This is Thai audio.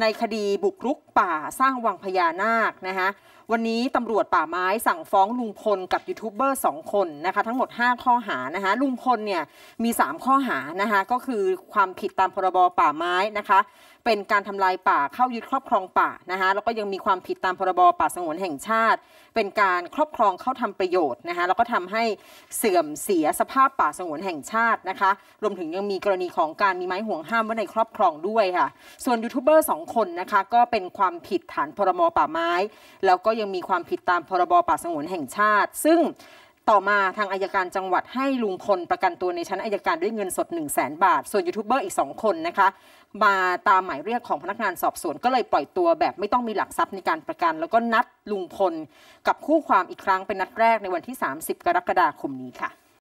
ในคดีบุกรุกป่าสร้างวังพญานาคนะคะวันนี้ตำรวจป่าไม้สั่งฟ้องลุงพลกับยูทูบเบอร์สองคนนะคะ ทั้งหมด 5 ข้อหานะคะลุงพลเนี่ยมี 3 ข้อหานะคะก็คือความผิดตามพรบป่าไม้นะคะ เป็นการทำลายป่าเข้ายึดครอบครองป่านะคะแล้วก็ยังมีความผิดตามพรบป่าสงวนแห่งชาติ เป็นการครอบครองเข้าทำประโยชน์นะคะแล้วก็ทำให้เสื่อมเสียสภาพป่าสงวนแห่งชาตินะคะ รวมถึงยังมีกรณีของการมีไม้ห่วงห้ามไว้ในครอบครองด้วยค่ะส่วนยูทูบเบอร์สองคนนะคะ ก็เป็นความผิดฐานพรบป่าไม้แล้วก็ยังมีความผิดตามพรบป่าสงวนแห่งชาติ ซึ่งต่อมาทางอายการจังหวัดให้ลุงพลประกันตัวในชั้นอายการด้วยเงินสด1 0 0 0 0แบาท ส่วนยูทูบเบอร์อีก 2 คนนะคะ มาตามหมายเรียกของพนักงานสอบสวน ก็เลยปล่อยตัวแบบไม่ต้องมีหลักทรัพย์ในการประกัน แล้วก็นัดลุงพลกับคู่ความอีกครั้งเป็นนัดแรกในวันที่ 30 กรกฎาคมนี้ค่ะ